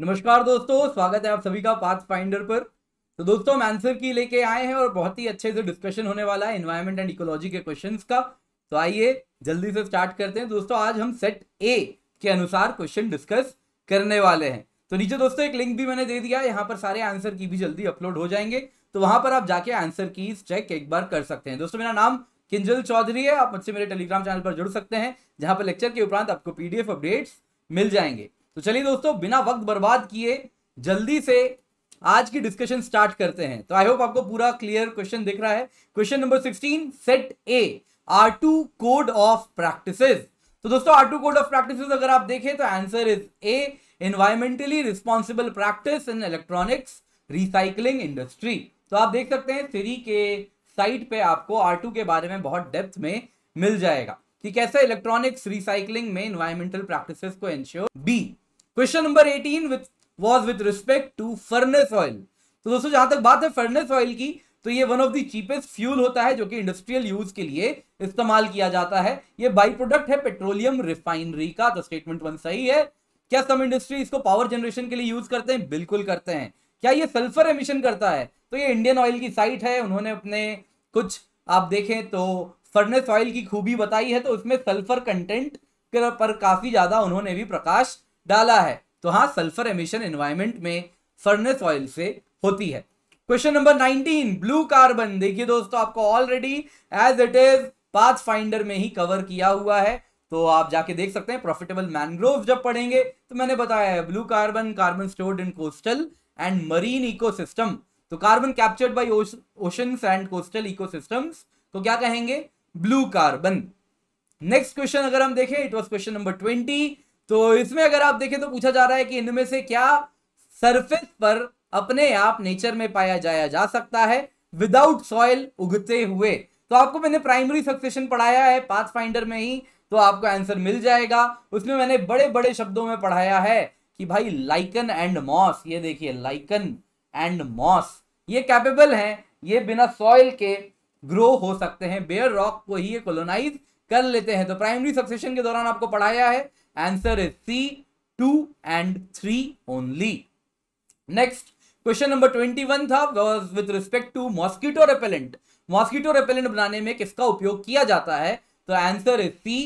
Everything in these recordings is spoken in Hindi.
नमस्कार दोस्तों स्वागत है आप सभी का पाथ फाइंडर पर तो दोस्तों हम आंसर की लेके आए हैं और बहुत ही अच्छे से डिस्कशन होने वाला है इन्वायरमेंट एंड इकोलॉजी के क्वेश्चंस का तो आइए जल्दी से स्टार्ट करते हैं दोस्तों आज हम सेट ए के अनुसार क्वेश्चन डिस्कस करने वाले हैं तो नीचे दोस्तों एक लिंक भी मैंने दे दिया यहाँ पर सारे आंसर की भी जल्दी अपलोड हो जाएंगे तो वहां पर आप जाके आंसर की चेक एक बार कर सकते हैं दोस्तों मेरा नाम किंजल चौधरी है आप मुझसे मेरे टेलीग्राम चैनल पर जुड़ सकते हैं जहां पर लेक्चर के उपरांत आपको पीडीएफ अपडेट्स मिल जाएंगे तो चलिए दोस्तों बिना वक्त बर्बाद किए जल्दी से आज की डिस्कशन स्टार्ट करते हैं तो आई होप आपको पूरा क्लियर क्वेश्चन दिख रहा है question number sixteen set A R two code of practice तो दोस्तों R two code of practice अगर आप देखें तो answer is A environmentally responsible practice in electronics recycling industry तो आप देख सकते हैं थ्री के साइट पे आपको आर के बारे में बहुत डेप्थ में मिल जाएगा कि कैसे इलेक्ट्रॉनिक्स रिसाइकलिंग में इन्वायरमेंटल प्रैक्टिसेस को ensure B question number eighteen with was with respect to furnace oil तो दोस्तों जहां तक बात है फर्नेस ऑयल की तो ये one of the cheapest fuel होता है जो कि इंडस्ट्रियल यूज के लिए इस्तेमाल किया जाता है ये बाई प्रोडक्ट है पेट्रोलियम रिफाइनरी का तो स्टेटमेंट वन सही है क्या सम इंडस्ट्री इसको पावर जनरेशन के लिए यूज करते हैं बिल्कुल करते हैं क्या ये सल्फर एमिशन करता है तो ये इंडियन ऑयल की साइट है उन्होंने अपने कुछ आप देखें तो फर्नेस ऑयल की खूबी बताई है तो उसमें सल्फर कंटेंट पर काफी ज्यादा उन्होंने भी प्रकाश डाला है तो हाँ सल्फर एमिशन एनवायरमेंट में फर्नेस ऑयल से होती है क्वेश्चन नंबर 19 ब्लू कार्बन देखिए दोस्तों आपको already as it is path finder में ही कवर किया हुआ है तो आप जाके देख सकते हैं प्रॉफिटेबल मैनग्रोव जब पढ़ेंगे तो मैंने बताया है blue carbon carbon stored in coastal and marine ecosystem तो carbon captured by ocean and coastal ecosystems तो क्या कहेंगे ब्लू कार्बन नेक्स्ट क्वेश्चन अगर हम देखें it was question number twenty तो इसमें अगर आप देखें तो पूछा जा रहा है कि इनमें से क्या सरफेस पर अपने आप नेचर में पाया जाया जा सकता है विदाउट सॉइल उगते हुए तो आपको मैंने प्राइमरी सक्सेशन पढ़ाया है पाथ फाइंडर में ही तो आपको आंसर मिल जाएगा उसमें मैंने बड़े बड़े शब्दों में पढ़ाया है कि भाई लाइकन एंड मॉस ये देखिए लाइकन एंड मॉस ये कैपेबल हैं ये बिना सॉइल के ग्रो हो सकते हैं बेयर रॉक को ही ये कोलोनाइज कर लेते हैं तो प्राइमरी सक्सेशन के दौरान आपको पढ़ाया है answer is C two and three only next question number twenty one था with respect to mosquito repellent mosquito repellent बनाने में किसका उपयोग किया जाता है तो answer is C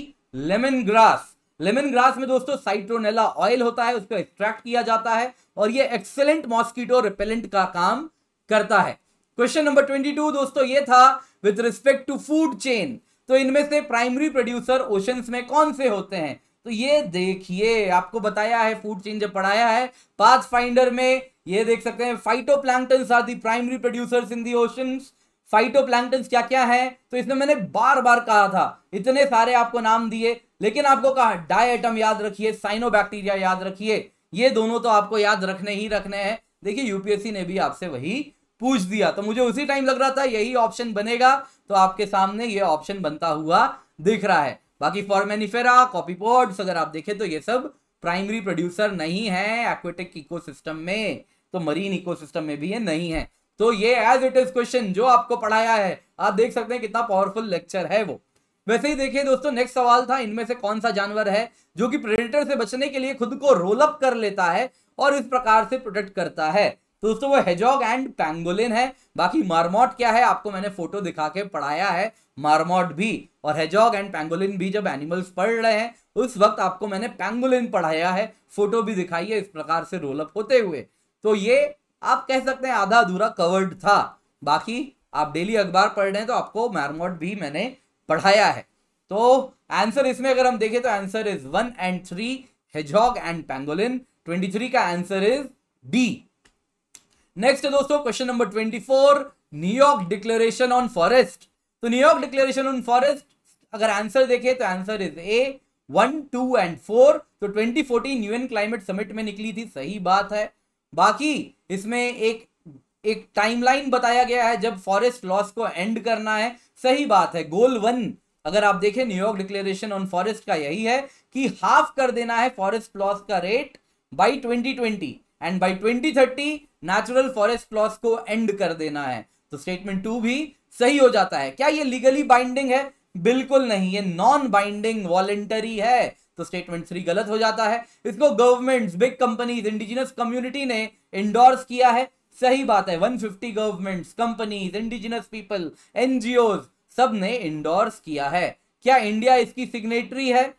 lemon grass lemon grass में दोस्तों साइट्रोनेला ऑयल होता है उसको एक्सट्रैक्ट किया जाता है और ये एक्सेलेंट मॉस्किटो रिपेलेंट का काम करता है क्वेश्चन नंबर 22 दोस्तों ये था with respect to food chain तो इनमें से प्राइमरी प्रोड्यूसर ओशंस में कौन से होते हैं तो ये देखिए आपको बताया है फूड चेन जब पढ़ाया है पाथ फाइंडर में ये देख सकते हैं phytoplanktons are the primary producers in the oceans phytoplanktons क्या क्या है तो इसमें मैंने बार बार कहा था इतने सारे आपको नाम दिए लेकिन आपको कहा डायटम याद रखिए साइनो याद रखिए ये दोनों तो आपको याद रखने ही रखने हैं देखिए यूपीएससी ने भी आपसे वही पूछ दिया तो मुझे उसी टाइम लग रहा था यही ऑप्शन बनेगा तो आपके सामने ये ऑप्शन बनता हुआ दिख रहा है बाकी फॉर्मेनिफेरा कॉपीपोड्स अगर आप देखें तो ये सब प्राइमरी प्रोड्यूसर नहीं है एक्वेटिक इकोसिस्टम में तो मरीन इकोसिस्टम में भी ये नहीं है तो ये एज इट इज क्वेश्चन जो आपको पढ़ाया है आप देख सकते हैं कितना पावरफुल लेक्चर है वो वैसे ही देखिए दोस्तों नेक्स्ट सवाल था इनमें से कौन सा जानवर है जो कि प्रेडेटर से बचने के लिए खुद को रोल अप कर लेता है और इस प्रकार से प्रोटेक्ट करता है तो दोस्तों वो हेजॉग एंड पैंगोलिन है बाकी मारमोट क्या है आपको मैंने फोटो दिखा के पढ़ाया है मारमोट भी और हेजॉग एंड पैंगोलिन भी जब एनिमल्स पढ़ रहे हैं उस वक्त आपको मैंने पैंगोलिन पढ़ाया है फोटो भी दिखाई है इस प्रकार से रोलअप होते हुए तो ये आप कह सकते हैं आधा अधूरा कवर्ड था बाकी आप डेली अखबार पढ़ रहे हैं तो आपको मारमोट भी मैंने पढ़ाया है तो आंसर इसमें अगर हम देखें तो answer is one and three hedgehog and pangolin twenty three का आंसर इज डी नेक्स्ट है दोस्तों question number twenty four New York declaration on forest तो न्यूयॉर्क डिक्लेरेशन ऑन फॉरेस्ट अगर आंसर देखे तो answer is A one two and four तो twenty fourteen UN climate summit में निकली थी सही बात है बाकी इसमें एक एक टाइमलाइन बताया गया है जब फॉरेस्ट लॉस को एंड करना है सही बात है गोल वन अगर आप देखें न्यूयॉर्क डिक्लेरेशन ऑन फॉरेस्ट का यही है कि हाफ कर देना है फॉरेस्ट लॉस का rate by twenty twenty and by twenty thirty natural forest loss को एंड कर देना है तो स्टेटमेंट टू भी सही हो जाता है क्या ये लीगली बाइंडिंग है बिल्कुल नहीं ये नॉन बाइंडिंग वॉलेंटरी है तो स्टेटमेंट थ्री गलत हो जाता है इसको governments big companies indigenous community ने इंडोर्स किया है सही बात है 150 governments companies indigenous people NGO सब ने इंडोर्स किया है क्या इंडिया इसकी सिग्नेटरी है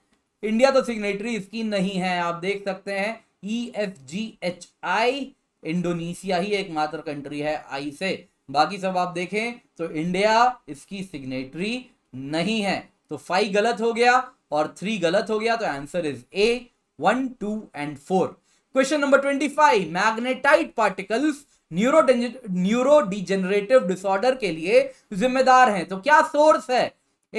इंडिया तो सिग्नेटरी इसकी नहीं है आप देख सकते हैं E F G H I Indonesia ही एकमात्र कंट्री है आई से बाकी सब आप देखें तो इंडिया इसकी सिग्नेटरी नहीं है तो फाइव गलत हो गया और थ्री गलत हो गया तो answer is A one two and four question number twenty five magnetite particles neuro neuro degenerative disorder के लिए जिम्मेदार हैं तो क्या सोर्स है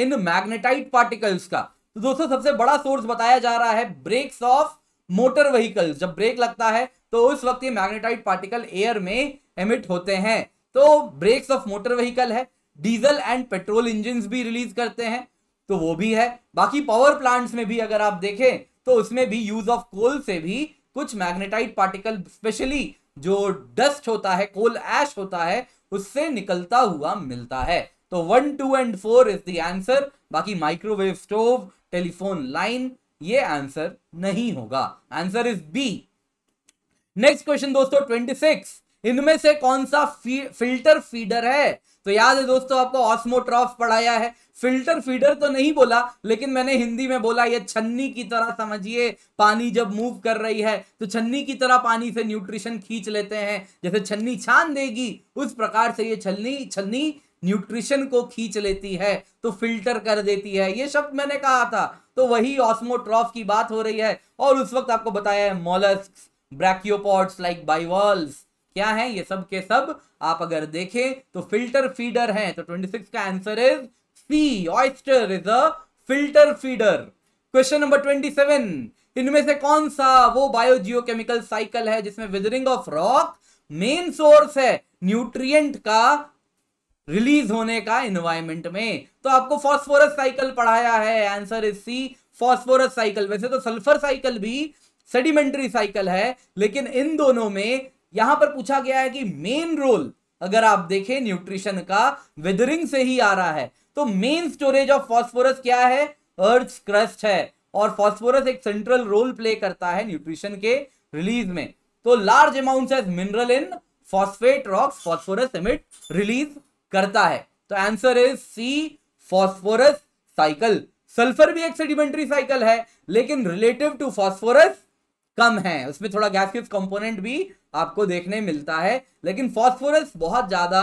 इन मैग्नेटाइट पार्टिकल्स का तो दोस्तों सबसे बड़ा सोर्स बताया जा रहा है ब्रेक्स ऑफ मोटर व्हीकल जब ब्रेक लगता है तो उस वक्त ये मैग्नेटाइट पार्टिकल एयर में एमिट होते हैं तो ब्रेक्स ऑफ मोटर व्हीकल है डीजल एंड पेट्रोल इंजिन भी रिलीज करते हैं तो वो भी है बाकी पावर प्लांट्स में भी अगर आप देखें तो उसमें भी यूज ऑफ कोल से भी कुछ मैग्नेटाइट पार्टिकल स्पेशली जो डस्ट होता है कोल ऐश होता है उससे निकलता हुआ मिलता है तो one two and four is the answer बाकी माइक्रोवेव स्टोव टेलीफोन लाइन ये आंसर नहीं होगा answer is B next question दोस्तों 26 इनमें से कौन सा फी, फिल्टर फीडर है तो याद है दोस्तों आपको ऑस्मोट्रॉफ पढ़ाया है फिल्टर फीडर तो नहीं बोला लेकिन मैंने हिंदी में बोला ये छन्नी की तरह समझिए पानी जब मूव कर रही है तो छन्नी की तरह पानी से न्यूट्रिशन खींच लेते हैं जैसे छन्नी छान देगी उस प्रकार से ये छन्नी छन्नी न्यूट्रिशन को खींच लेती है तो फिल्टर कर देती है ये शब्द मैंने कहा था तो वही ऑस्मोट्रॉफ की बात हो रही है और उस वक्त आपको बताया है मोलस्क ब्रैक्योपॉड्स लाइक बाइवल्स क्या है ये सब के सब आप अगर देखें तो फिल्टर फीडर हैं तो 26 का answer is C oyster is a filter feeder question number 27 इनमें से कौन सा वो बायोजियोकेमिकल साइकिल है जिसमें weathering of rock main source है न्यूट्रिएंट का रिलीज होने का इन्वायरमेंट में तो आपको फॉस्फोरस साइकिल पढ़ाया है answer is C phosphorus cycle वैसे तो सल्फर साइकिल भी सेडिमेंट्री साइकिल है लेकिन इन दोनों में यहां पर पूछा गया है कि मेन रोल अगर आप देखें न्यूट्रिशन का वेदरिंग से ही आ रहा है तो मेन स्टोरेज ऑफ फॉस्फोरस क्या है अर्थ क्रस्ट है और फॉस्फोरस एक सेंट्रल रोल प्ले करता है न्यूट्रिशन के रिलीज में तो large amount mineral in phosphate rocks phosphorus emit release करता है तो answer is C phosphorus cycle sulphur भी एक सेडिमेंट्री साइकिल है लेकिन रिलेटिव टू फॉस्फोरस कम है उसमें थोड़ा गैसियस कंपोनेंट भी आपको देखने मिलता है लेकिन फॉस्फोरस बहुत ज्यादा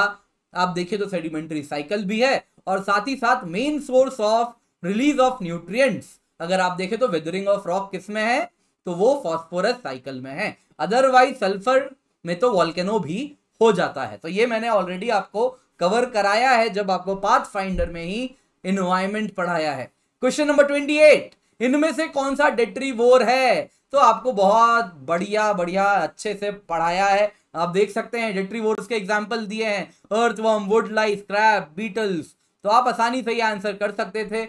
आप देखिए तो सेडिमेंट्री साइकिल भी है और साथ ही साथ main source of release of nutrients अगर आप देखें तो वेदरिंग ऑफ रॉक किसमें है तो वो फॉस्फोरस साइकिल में है अदरवाइज सल्फर में तो वॉल्केनो भी हो जाता है तो ये मैंने ऑलरेडी आपको कवर कराया है जब आपको पाथ फाइंडर में ही इन्वायरमेंट पढ़ाया है क्वेश्चन नंबर ट्वेंटी एट इनमें से कौन सा डेटरी वोर है तो आपको बहुत बढ़िया बढ़िया अच्छे से पढ़ाया है आप देख सकते हैं डेटरी वोर्स के एग्जाम्पल दिए हैं earthworm woodlice crab beetles तो आप आसानी से ये आंसर कर सकते थे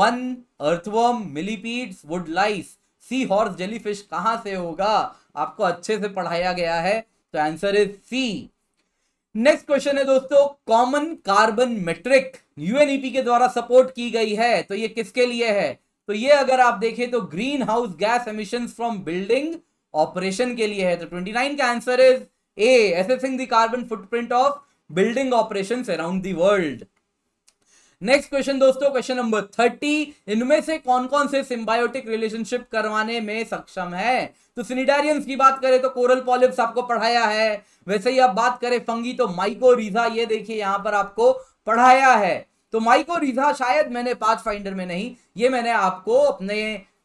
one earthworm millipedes woodlice sea horse jellyfish कहां से होगा आपको अच्छे से पढ़ाया गया है तो answer is C next question है दोस्तों कॉमन कार्बन मेट्रिक यूएनईपी के द्वारा सपोर्ट की गई है तो ये किसके लिए है तो ये अगर आप देखें तो green house gas emission from building operation के लिए है तो 29 का answer is A assessing the carbon footprint of building operation around the world next question दोस्तों क्वेश्चन नंबर थर्टी इनमें से कौन कौन से सिम्बायोटिक रिलेशनशिप करवाने में सक्षम है तो सिनिडारियंस की बात करें तो कोरल पॉलिप्स आपको पढ़ाया है वैसे ही आप बात करें फंगी तो माइकोरीजा ये देखिए यहां पर आपको पढ़ाया है तो माइकोरीजा शायद मैंने पाथ फाइंडर में नहीं ये मैंने आपको अपने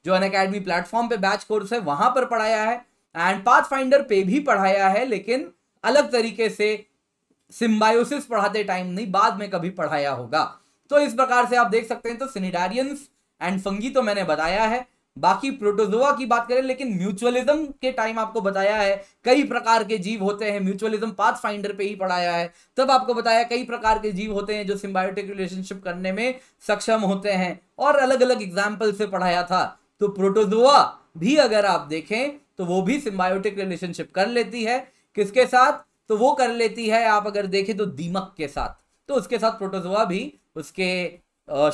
जो अन अकेडमी प्लेटफॉर्म पे बैच कोर्स है वहां पर पढ़ाया है एंड पाथ फाइंडर पे भी पढ़ाया है लेकिन अलग तरीके से सिम्बायोसिस पढ़ाते टाइम नहीं बाद में कभी पढ़ाया होगा तो इस प्रकार से आप देख सकते हैं तो सिनेडारियंस एंड फंगी तो मैंने बताया है बाकी प्रोटोजोआ की बात करें लेकिन म्यूचुअलिज्म के टाइम आपको बताया है कई प्रकार के जीव होते हैं म्यूचुअलिज्म पाथ फाइंडर पे ही पढ़ाया है तब आपको बताया कई प्रकार के जीव होते हैं जो सिम्बायोटिक रिलेशनशिप करने में सक्षम होते हैं और अलग अलग एग्जाम्पल से पढ़ाया था तो प्रोटोजोआ भी अगर आप देखें तो वो भी सिम्बायोटिक रिलेशनशिप कर लेती है किसके साथ तो वो कर लेती है आप अगर देखें तो दीमक के साथ तो उसके साथ प्रोटोजोआ भी उसके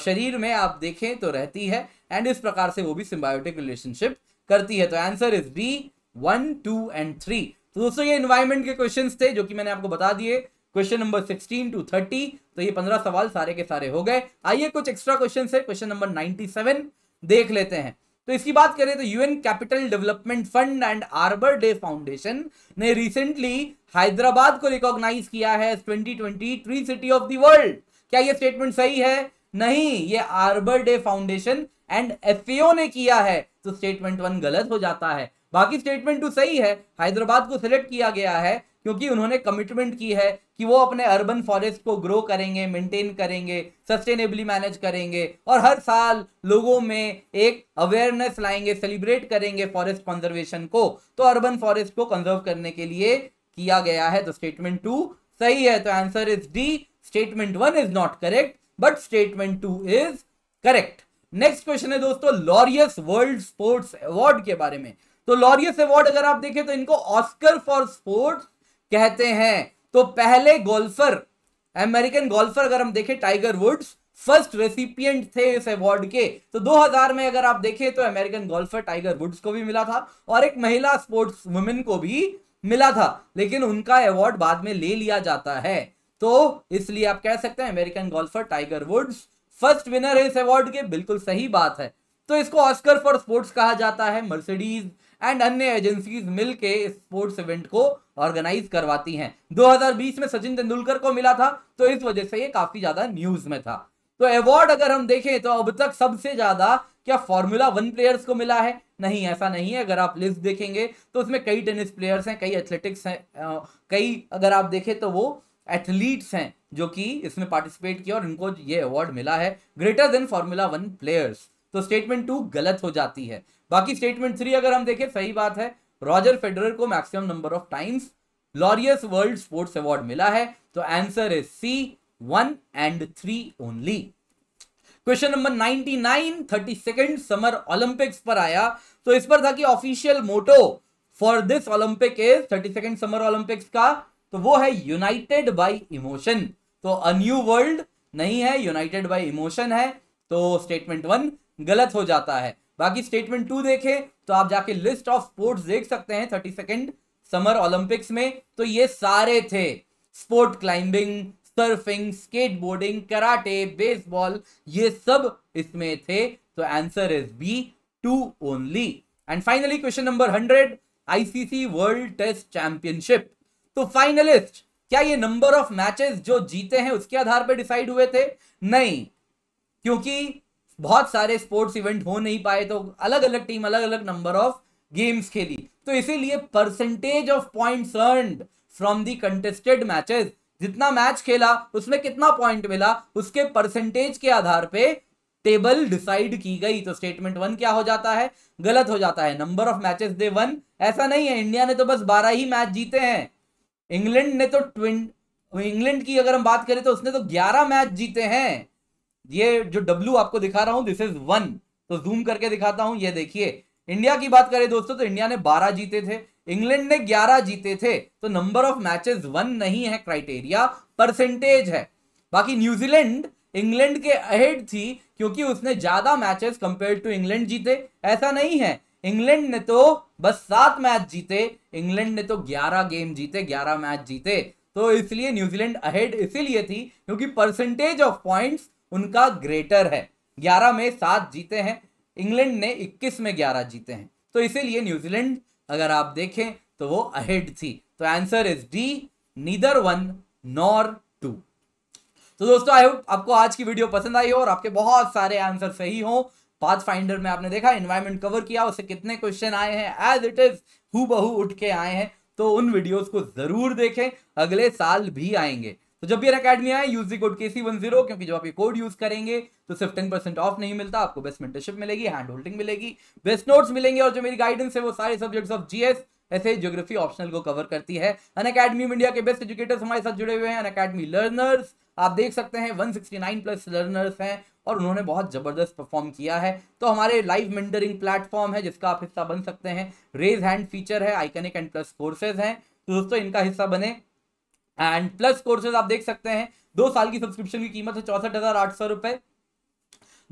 शरीर में आप देखें तो रहती है एंड इस प्रकार से वो भी सिम्बायोटिक रिलेशनशिप करती है तो answer is B one two and three तो दोस्तों ये इन्वायरमेंट के क्वेश्चन थे जो कि मैंने आपको बता दिए question number sixteen to thirty तो ये पंद्रह सवाल सारे के सारे हो गए आइए कुछ एक्स्ट्रा क्वेश्चन है क्वेश्चन नंबर नाइनटी सेवन देख लेते हैं तो इसकी बात करें तो UN capital development fund and Arbor Day Foundation ने रिसेंटली हैदराबाद को रिकॉग्नाइज किया है twenty twenty city of the world क्या ये स्टेटमेंट सही है नहीं ये Arbor Day Foundation and F ने किया है तो स्टेटमेंट वन गलत हो जाता है बाकी स्टेटमेंट टू सही है हैदराबाद को सिलेक्ट किया गया है क्योंकि उन्होंने कमिटमेंट की है कि वो अपने अर्बन फॉरेस्ट को ग्रो करेंगे मेंटेन करेंगे सस्टेनेबली मैनेज करेंगे और हर साल लोगों में एक अवेयरनेस लाएंगे सेलिब्रेट करेंगे फॉरेस्ट कंजर्वेशन को तो अर्बन फॉरेस्ट को कंजर्व करने के लिए किया गया है तो स्टेटमेंट टू सही है तो answer is D statement one is not correct but statement two is correct next question है दोस्तों लॉरियस वर्ल्ड स्पोर्ट्स अवार्ड के बारे में तो लॉरियस अवार्ड अगर आप देखें तो इनको ऑस्कर फॉर स्पोर्ट्स कहते हैं तो पहले गोल्फर अमेरिकन गोल्फर अगर हम देखें टाइगर वुड्स फर्स्ट रेसिपियंट थे इस अवार्ड के तो 2000 में अगर आप देखें तो अमेरिकन गोल्फर टाइगर वुड्स को भी मिला था और एक महिला स्पोर्ट्स वुमेन को भी मिला था लेकिन उनका अवार्ड बाद में ले लिया जाता है तो इसलिए आप कह सकते हैं American golfer Tiger Woods first winner है इस अवार्ड के बिल्कुल सही बात है तो इसको ऑस्कर फॉर स्पोर्ट्स कहा जाता है मर्सिडीज एंड अन्य एजेंसीज मिलके स्पोर्ट्स इवेंट को ऑर्गेनाइज करवाती हैं 2020 में सचिन तेंदुलकर को मिला था तो इस वजह से ये काफी ज्यादा न्यूज में था तो अवार्ड अगर हम देखें तो अब तक सबसे ज्यादा क्या फॉर्मूला वन प्लेयर्स को मिला है नहीं ऐसा नहीं है अगर आप लिस्ट देखेंगे तो उसमें कई टेनिस प्लेयर्स हैं कई एथलेटिक्स हैं कई अगर आप देखें तो वो एथलीट्स हैं जो कि इसमें पार्टिसिपेट किया और इनको ये अवार्ड मिला है greater than formula one players तो स्टेटमेंट टू गलत हो जाती है बाकी स्टेटमेंट थ्री अगर हम देखें सही बात है रॉजर फेडरर को maximum number of times Laureus world sports award मिला है तो answer is C one and three only question number 99 30 second summer Olympics पर आया तो इस पर था कि official motto for this Olympic is 30 second summer Olympics का तो वो है यूनाइटेड बाई इमोशन तो अ न्यू वर्ल्ड नहीं है यूनाइटेड बाई इमोशन है तो स्टेटमेंट वन गलत हो जाता है बाकी स्टेटमेंट टू देखें तो आप जाके लिस्ट ऑफ स्पोर्ट देख सकते हैं थर्टी सेकेंड समर ओलंपिक्स में तो ये सारे थे sport climbing surfing skateboarding karate baseball ये सब इसमें थे तो answer is B two only and finally question number hundred ICC world test championship तो फाइनलिस्ट क्या ये नंबर ऑफ मैचेस जो जीते हैं उसके आधार पर डिसाइड हुए थे नहीं क्योंकि बहुत सारे स्पोर्ट्स इवेंट हो नहीं पाए तो अलग अलग टीम अलग अलग नंबर ऑफ गेम्स खेली तो इसीलिए percentage of points earn from the contested matches जितना मैच खेला उसमें कितना पॉइंट मिला उसके परसेंटेज के आधार पे टेबल डिसाइड की गई तो स्टेटमेंट वन क्या हो जाता है गलत हो जाता है number of matches they won ऐसा नहीं है इंडिया ने तो बस बारह ही मैच जीते हैं इंग्लैंड ने तो ट्विन इंग्लैंड की अगर हम बात करें तो उसने तो 11 मैच जीते हैं ये जो डब्ल्यू आपको दिखा रहा हूं दिस इज वन तो जूम करके दिखाता हूं ये देखिए इंडिया की बात करें दोस्तों तो इंडिया ने 12 जीते थे इंग्लैंड ने 11 जीते थे तो नंबर ऑफ मैचेस वन नहीं है क्राइटेरिया परसेंटेज है बाकी न्यूजीलैंड इंग्लैंड के अहेड थी क्योंकि उसने ज्यादा मैचेस कंपेयर टू इंग्लैंड जीते ऐसा नहीं है इंग्लैंड ने तो बस सात मैच जीते इंग्लैंड ने तो ग्यारह गेम जीते ग्यारह मैच जीते तो इसलिए न्यूजीलैंड अहेड इसीलिए थी क्योंकि परसेंटेज ऑफ पॉइंट्स उनका ग्रेटर है ग्यारह में सात जीते हैं इंग्लैंड ने इक्कीस में ग्यारह जीते हैं तो इसीलिए न्यूजीलैंड अगर आप देखें तो वो अहेड थी तो answer is D neither one nor two तो दोस्तों आई होप आपको आज की वीडियो पसंद आई हो और आपके बहुत सारे आंसर सही हो पाथ फाइंडर में आपने देखा इन्वायरमेंट कवर किया उससे कितने क्वेश्चन आए हैं एज इट इज हु बहू उठ के आए हैं तो उन वीडियोस को जरूर देखें अगले साल भी आएंगे तो जब भी अकेडमी आए यूज कोड के सी वन जीरो क्योंकि जब आप ये कोड यूज करेंगे तो सिर्फ टेन परसेंट ऑफ नहीं मिलता आपको बेस्ट मेंटरशिप मिलेगी हैंड होल्डिंग मिलेगी बेस्ट नोट्स मिलेंगे और जो मेरी गाइडेंस है वो सारे सब्जेक्ट्स ऑफ जीएस ऐसे ज्योग्राफी ऑप्शनल को कवर करती है अन अकेडमी इंडिया के बेस्ट एजुकेटर्स हमारे साथ जुड़े हुए हैं अन अकेडमी लर्नर्स आप देख सकते हैं 169 प्लस लर्नर्स हैं और उन्होंने बहुत ज़बरदस्त परफॉर्म किया है तो हमारे लाइव मेंटरिंग प्लेटफॉर्म है जिसका आप हिस्सा बन सकते हैं रेज हैंड फीचर है आइकनिक एंड प्लस कोर्सेज हैं तो दोस्तों इनका हिस्सा बने एंड प्लस कोर्सेज आप देख सकते हैं दो साल की सब्सक्रिप्शन की कीमत है चौसठ हज़ार आठ सौ रुपये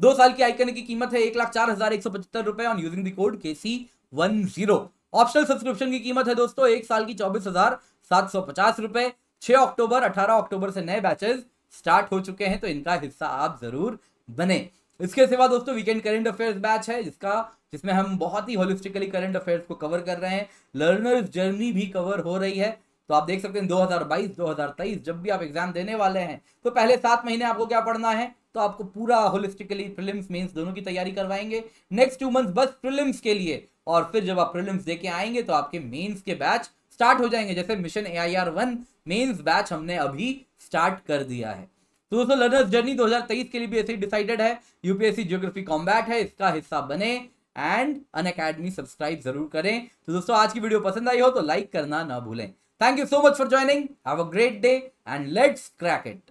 दो साल की आइकन की कीमत है एक लाख चार हज़ार एक सौ पचहत्तर रुपए ऑन यूजिंग द कोड के C one zero optional subscription की कीमत है दोस्तों एक साल की चौबीस हज़ार सात सौ पचास रुपए छह अक्टूबर अठारह अक्टूबर से नए बैचेज स्टार्ट हो चुके हैं तो इनका हिस्सा आप ज़रूर बने इसके सिवा दोस्तों वीकेंड करेंट अफेयर्स बैच है जिसका जिसमें हम बहुत ही होलिस्टिकली करेंट अफेयर्स को कवर कर रहे हैं लर्नर्स जर्नी भी कवर हो रही है तो आप देख सकते हैं 2022 2023 जब भी आप एग्जाम देने वाले हैं तो पहले सात महीने आपको क्या पढ़ना है तो आपको पूरा होलिस्टिकली प्रिलिम्स मेंस दोनों की तैयारी करवाएंगे नेक्स्ट टू मंथ बस प्रिलिम्स के लिए और फिर जब आप प्रिलिम्स देके आएंगे तो आपके मेंस के बैच स्टार्ट हो जाएंगे जैसे मिशन ए आई बैच हमने अभी स्टार्ट कर दिया है तो दोस्तों लर्नर्स जर्नी 2023 के लिए भी ऐसे ही डिसाइडेड है यूपीएससी ज्योग्राफी कॉम्बैट है इसका हिस्सा बने एंड अन अकेडमी सब्सक्राइब जरूर करें तो दोस्तों आज की वीडियो पसंद आई हो तो लाइक करना ना भूलें thank you so much for joining have a great day and let's crack it